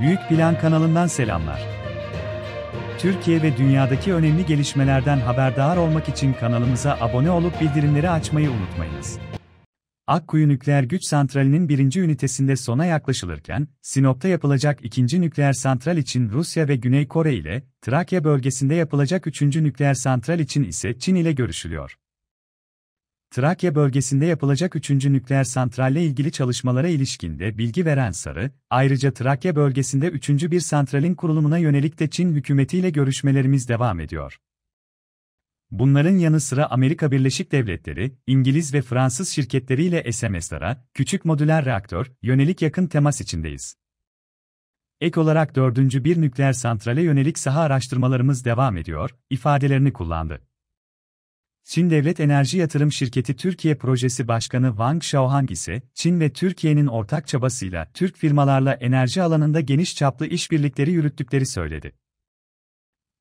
Büyük Plan kanalından selamlar. Türkiye ve dünyadaki önemli gelişmelerden haberdar olmak için kanalımıza abone olup bildirimleri açmayı unutmayınız. Akkuyu Nükleer Güç Santrali'nin birinci ünitesinde sona yaklaşılırken, Sinop'ta yapılacak ikinci nükleer santral için Rusya ve Güney Kore ile, Trakya bölgesinde yapılacak üçüncü nükleer santral için ise Çin ile görüşülüyor. Trakya bölgesinde yapılacak 3. nükleer santralle ilgili çalışmalara ilişkinde bilgi veren Sarı, ayrıca Trakya bölgesinde 3. bir santralin kurulumuna yönelik de Çin hükümetiyle görüşmelerimiz devam ediyor. Bunların yanı sıra Amerika Birleşik Devletleri, İngiliz ve Fransız şirketleriyle SMS'lara, küçük modüler reaktör, yönelik yakın temas içindeyiz. Ek olarak dördüncü bir nükleer santrale yönelik saha araştırmalarımız devam ediyor, ifadelerini kullandı. Çin Devlet Enerji Yatırım Şirketi Türkiye Projesi Başkanı Wang Xiaohang ise, Çin ve Türkiye'nin ortak çabasıyla Türk firmalarla enerji alanında geniş çaplı işbirlikleri yürüttükleri söyledi.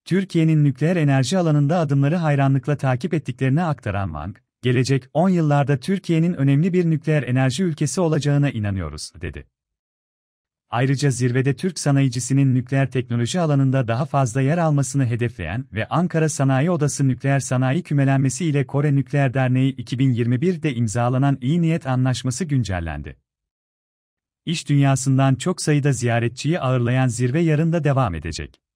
Türkiye'nin nükleer enerji alanında adımları hayranlıkla takip ettiklerini aktaran Wang, gelecek 10 yıllarda Türkiye'nin önemli bir nükleer enerji ülkesi olacağına inanıyoruz, dedi. Ayrıca zirvede Türk sanayicisinin nükleer teknoloji alanında daha fazla yer almasını hedefleyen ve Ankara Sanayi Odası Nükleer Sanayi Kümelenmesi ile Kore Nükleer Derneği 2021'de imzalanan iyi niyet anlaşması güncellendi. İş dünyasından çok sayıda ziyaretçiyi ağırlayan zirve yarın da devam edecek.